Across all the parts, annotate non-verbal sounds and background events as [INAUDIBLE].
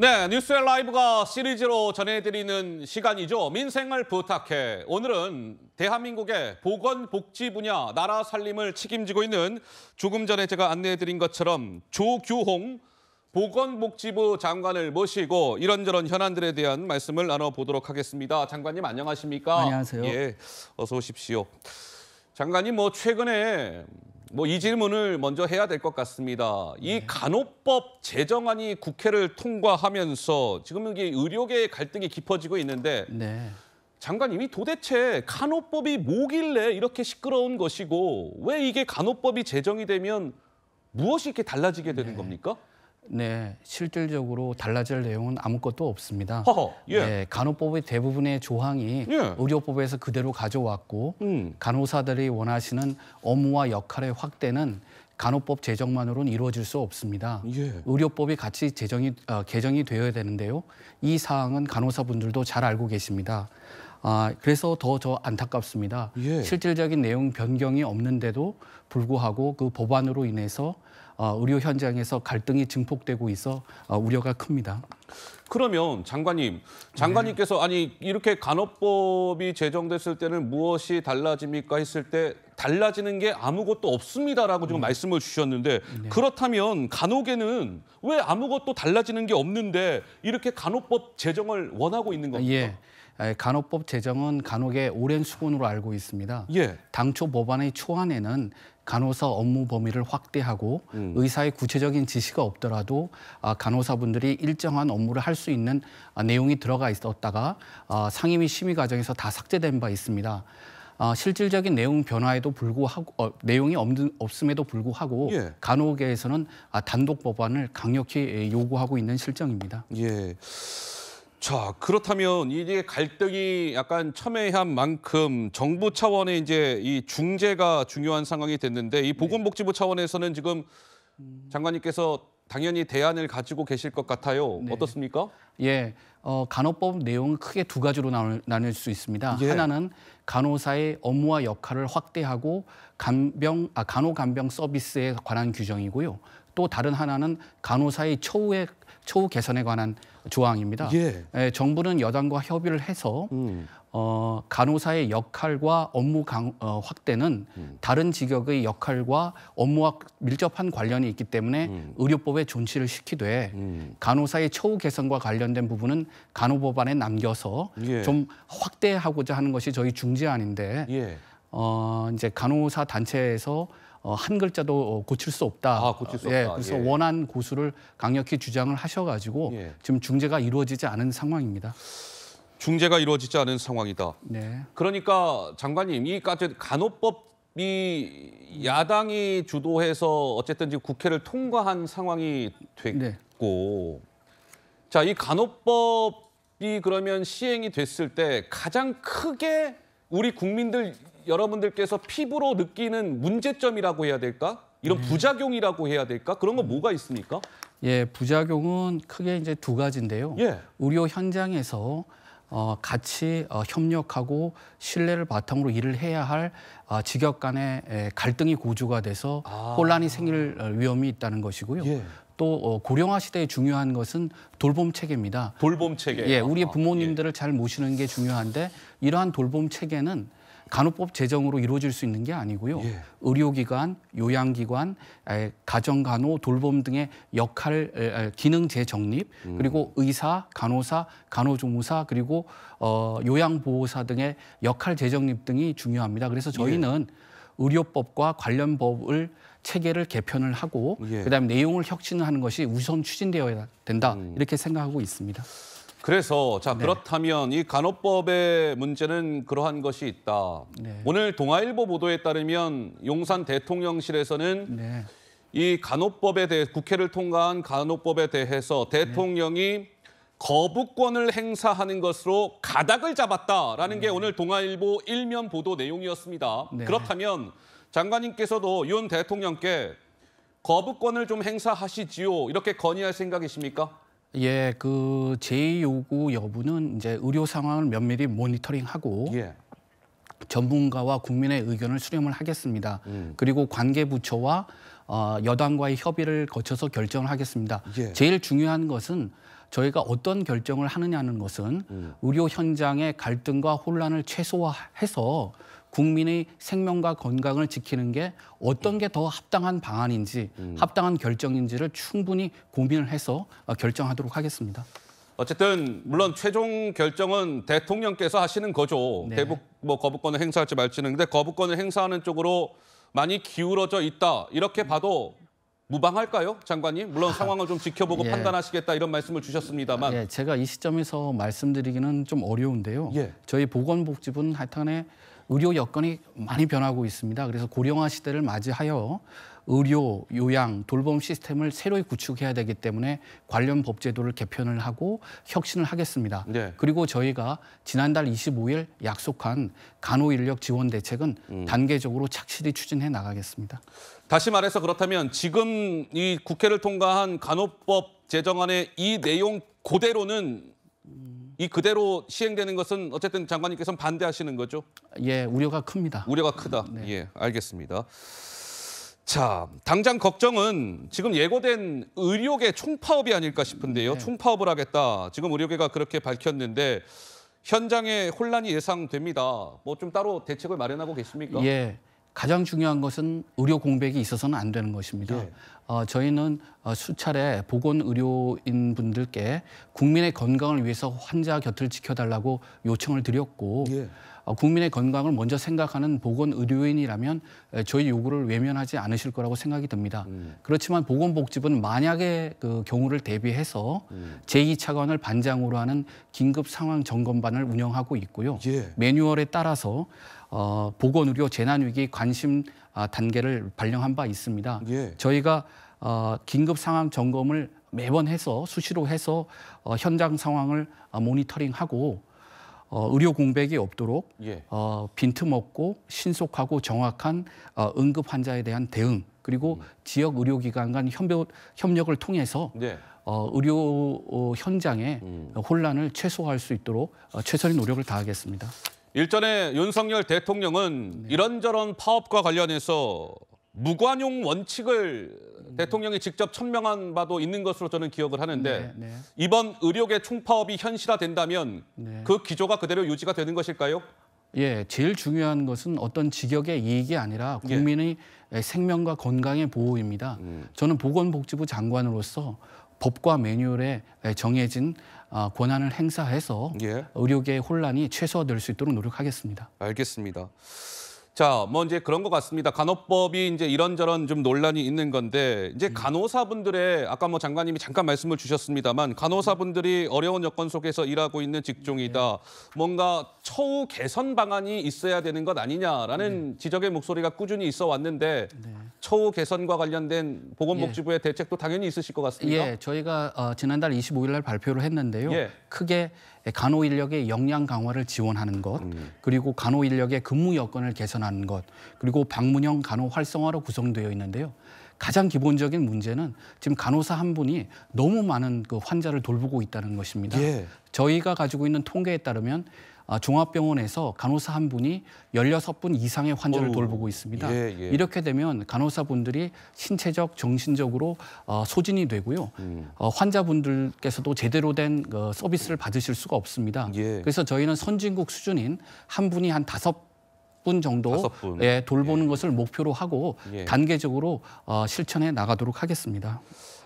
네, 뉴스앤 라이브가 시리즈로 전해드리는 시간이죠. 민생을 부탁해. 오늘은 대한민국의 보건복지 분야 나라 살림을 책임지고 있는 조금 전에 제가 안내해드린 것처럼 조규홍 보건복지부 장관을 모시고 이런저런 현안들에 대한 말씀을 나눠보도록 하겠습니다. 장관님 안녕하십니까? 안녕하세요. 예, 어서 오십시오. 장관님 뭐 최근에 뭐이 질문을 먼저 해야 될 것 같습니다. 이 네. 간호법 제정안이 국회를 통과하면서 지금 이게 의료계 의 갈등이 깊어지고 있는데 네. 장관님이 도대체 간호법이 뭐길래 이렇게 시끄러운 것이고 왜 이게 간호법이 제정이 되면 무엇이 이렇게 달라지게 되는 네. 겁니까? 네, 실질적으로 달라질 내용은 아무것도 없습니다. 허허, 예. 네, 간호법의 대부분의 조항이 예. 의료법에서 그대로 가져왔고 음. 간호사들이 원하시는 업무와 역할의 확대는 간호법 제정만으로는 이루어질 수 없습니다. 예. 의료법이 같이 제정이 어, 개정이 되어야 되는데요. 이 사항은 간호사분들도 잘 알고 계십니다. 아, 그래서 더 저 안타깝습니다. 예. 실질적인 내용 변경이 없는데도 불구하고 그 법안으로 인해서 어, 의료 현장에서 갈등이 증폭되고 있어 어, 우려가 큽니다. 그러면 장관님, 장관님께서 네. 아니 이렇게 간호법이 제정됐을 때는 무엇이 달라집니까 했을 때 달라지는 게 아무것도 없습니다라고 지금 음. 말씀을 주셨는데 네. 그렇다면 간혹에는 왜 아무것도 달라지는 게 없는데 이렇게 간호법 제정을 원하고 있는 겁니까? 예. 아, 간호법 제정은 간호계 오랜 수건으로 알고 있습니다. 예. 당초 법안의 초안에는 간호사 업무 범위를 확대하고 음. 의사의 구체적인 지시가 없더라도 아, 간호사분들이 일정한 업무를 할 수 있는 아, 내용이 들어가 있었다가 상임위 심의 과정에서 다 삭제된 바 있습니다. 실질적인 내용 변화에도 불구하고 어, 내용이 없 없음에도 불구하고 예. 간호계에서는 단독 법안을 강력히 예, 요구하고 있는 실정입니다. 예. 자, 그렇다면 이게 갈등이 약간 첨예한 만큼 정부 차원의 이제 이 중재가 중요한 상황이 됐는데 이 네. 보건복지부 차원에서는 지금 음. 장관님께서 당연히 대안을 가지고 계실 것 같아요. 네. 어떻습니까? 예, 어, 간호법 내용은 크게 두 가지로 나눌, 나눌 수 있습니다. 예. 하나는 간호사의 업무와 역할을 확대하고 간병, 아, 간호간병 서비스에 관한 규정이고요. 또 다른 하나는 간호사의 처우에 처우 개선에 관한 조항입니다. 예. 예 정부는 여당과 협의를 해서 음. 어, 간호사의 역할과 업무 강, 어, 확대는 음. 다른 직역의 역할과 업무와 밀접한 관련이 있기 때문에 음. 의료법에 존치를 시키되 음. 간호사의 처우 개선과 관련된 부분은 간호법안에 남겨서 예. 좀 확대하고자 하는 것이 저희 중재안인데 예. 어, 이제 간호사 단체에서 어, 한 글자도 어, 고칠 수 없다. 아, 고칠 수 예, 없다. 예, 그래서 예. 원한 고수를 강력히 주장을 하셔가지고 예. 지금 중재가 이루어지지 않은 상황입니다. 중재가 이루어지지 않은 상황이다. 네. 그러니까 장관님, 이 간호법이 야당이 주도해서 어쨌든 국회를 통과한 상황이 됐고, 네. 자, 이 간호법이 그러면 시행이 됐을 때 가장 크게 우리 국민들 여러분들께서 피부로 느끼는 문제점이라고 해야 될까? 이런 네. 부작용이라고 해야 될까? 그런 건 뭐가 있습니까? 예, 부작용은 크게 이제 두 가지인데요. 예. 의료 현장에서 어, 같이 어, 협력하고 신뢰를 바탕으로 일을 해야 할 어, 직역 간의 에, 갈등이 고조가 돼서 아. 혼란이 생길 어, 위험이 있다는 것이고요. 예. 또 어, 고령화 시대에 중요한 것은 돌봄 체계입니다. 돌봄 체계. 예, 우리의 예. 부모님들을 아, 예. 잘 모시는 게 중요한데 이러한 돌봄 체계는 간호법 제정으로 이루어질 수 있는 게 아니고요. 예. 의료기관, 요양기관, 가정간호, 돌봄 등의 역할, 기능 재정립, 음. 그리고 의사, 간호사, 간호조무사, 그리고 어, 요양보호사 등의 역할 재정립 등이 중요합니다. 그래서 저희는 예. 의료법과 관련 법을 체계를 개편을 하고 예. 그다음에 내용을 혁신하는 것이 우선 추진되어야 된다 음. 이렇게 생각하고 있습니다. 그래서 자 네. 그렇다면 이 간호법의 문제는 그러한 것이 있다. 네. 오늘 동아일보 보도에 따르면 용산 대통령실에서는 네. 이 간호법에 대해 국회를 통과한 간호법에 대해서 대통령이 거부권을 행사하는 것으로 가닥을 잡았다라는 네. 게 오늘 동아일보 일면 보도 내용이었습니다. 네. 그렇다면 장관님께서도 윤 대통령께 거부권을 좀 행사하시지요 이렇게 건의할 생각이십니까? 예, 그 제의 요구 여부는 이제 의료 상황을 면밀히 모니터링하고 예. 전문가와 국민의 의견을 수렴을 하겠습니다. 음. 그리고 관계 부처와 어, 여당과의 협의를 거쳐서 결정을 하겠습니다. 예. 제일 중요한 것은 저희가 어떤 결정을 하느냐는 것은 음. 의료 현장의 갈등과 혼란을 최소화해서 국민의 생명과 건강을 지키는 게 어떤 게 더 합당한 방안인지 음. 합당한 결정인지를 충분히 고민을 해서 어, 결정하도록 하겠습니다. 어쨌든 물론 최종 결정은 대통령께서 하시는 거죠. 네. 대북 뭐 거부권을 행사할지 말지는 근데 거부권을 행사하는 쪽으로 많이 기울어져 있다 이렇게 봐도 무방할까요, 장관님? 물론 상황을 좀 지켜보고 [LAUGHS] 예. 판단하시겠다 이런 말씀을 주셨습니다만. 예, 제가 이 시점에서 말씀드리기는 좀 어려운데요. 예. 저희 보건복지부는 하여튼에 의료 여건이 많이 변하고 있습니다. 그래서 고령화 시대를 맞이하여 의료, 요양, 돌봄 시스템을 새로이 구축해야 되기 때문에 관련 법 제도를 개편을 하고 혁신을 하겠습니다. 네. 그리고 저희가 지난달 25일 약속한 간호 인력 지원 대책은 음. 단계적으로 착실히 추진해 나가겠습니다. 다시 말해서 그렇다면 지금 이 국회를 통과한 간호법 제정안의 이 내용 그대로는 이 그대로 시행되는 것은 어쨌든 장관님께서는 반대하시는 거죠? 예, 우려가 큽니다. 우려가 크다. 네. 예, 알겠습니다. 자, 당장 걱정은 지금 예고된 의료계 총파업이 아닐까 싶은데요. 네. 총파업을 하겠다. 지금 의료계가 그렇게 밝혔는데 현장에 혼란이 예상됩니다. 뭐 좀 따로 대책을 마련하고 계십니까? 예. 가장 중요한 것은 의료 공백이 있어서는 안 되는 것입니다. 네. 어, 저희는 어, 수차례 보건 의료인 분들께 국민의 건강을 위해서 환자 곁을 지켜달라고 요청을 드렸고 네. 어, 국민의 건강을 먼저 생각하는 보건 의료인이라면 저희 요구를 외면하지 않으실 거라고 생각이 듭니다. 음. 그렇지만 보건복지부는 만약에 그 경우를 대비해서 음. 제2차관을 반장으로 하는 긴급 상황 점검반을 운영하고 있고요. 네. 매뉴얼에 따라서 어, 보건의료 재난위기 관심 아, 단계를 발령한 바 있습니다. 예. 저희가 어, 긴급 상황 점검을 매번 해서 수시로 해서 어, 현장 상황을 어, 모니터링하고 어, 의료 공백이 없도록 예. 어, 빈틈없고 신속하고 정확한 어, 응급 환자에 대한 대응 그리고 음. 지역 의료기관 간 협력, 협력을 통해서 네. 어, 의료 어, 현장의 음. 혼란을 최소화할 수 있도록 어, 최선의 노력을 다하겠습니다. 일전에 윤석열 대통령은 네. 이런저런 파업과 관련해서 무관용 원칙을 네. 대통령이 직접 천명한 바도 있는 것으로 저는 기억을 하는데 네, 네. 이번 의료계 총파업이 현실화된다면 네. 그 기조가 그대로 유지가 되는 것일까요? 예, 제일 중요한 것은 어떤 직역의 이익이 아니라 예. 국민의 예. 생명과 건강의 보호입니다. 음. 저는 보건복지부 장관으로서 법과 매뉴얼에 정해진 아, 권한을 행사해서 예. 의료계의 혼란이 최소화될 수 있도록 노력하겠습니다. 알겠습니다. 자, 뭐 이제 그런 것 같습니다. 간호법이 이제 이런저런 좀 논란이 있는 건데 이제 음. 간호사분들의 아까 뭐 장관님이 잠깐 말씀을 주셨습니다만 간호사분들이 어려운 여건 속에서 일하고 있는 직종이다. 네. 뭔가 처우 개선 방안이 있어야 되는 것 아니냐라는 네. 지적의 목소리가 꾸준히 있어 왔는데 네. 처우 개선과 관련된 보건복지부의 예. 대책도 당연히 있으실 것 같습니다. 예, 저희가 어, 지난달 25일 날 발표를 했는데요. 예. 크게 간호 인력의 역량 강화를 지원하는 것, 음. 그리고 간호 인력의 근무 여건을 개선하는 것, 그리고 방문형 간호 활성화로 구성되어 있는데요. 가장 기본적인 문제는 지금 간호사 한 분이 너무 많은 그 환자를 돌보고 있다는 것입니다. 예. 저희가 가지고 있는 통계에 따르면 아, 종합병원에서 간호사 한 분이 16분 이상의 환자를 어우, 돌보고 있습니다. 예, 예. 이렇게 되면 간호사분들이 신체적, 정신적으로 어, 소진이 되고요. 음. 어, 환자분들께서도 제대로 된 어, 서비스를 받으실 수가 없습니다. 예. 그래서 저희는 선진국 수준인 한 분이 한 다섯 분 정도 예, 돌보는 예. 것을 목표로 하고 예. 단계적으로 어, 실천해 나가도록 하겠습니다.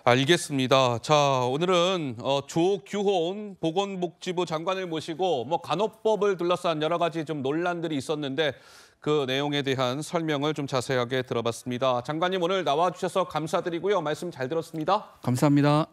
알겠습니다. 자, 오늘은 어, 조규혼 보건복지부 장관을 모시고 뭐 간호법을 둘러싼 여러 가지 좀 논란들이 있었는데 그 내용에 대한 설명을 좀 자세하게 들어봤습니다. 장관님 오늘 나와 주셔서 감사드리고요. 말씀 잘 들었습니다. 감사합니다.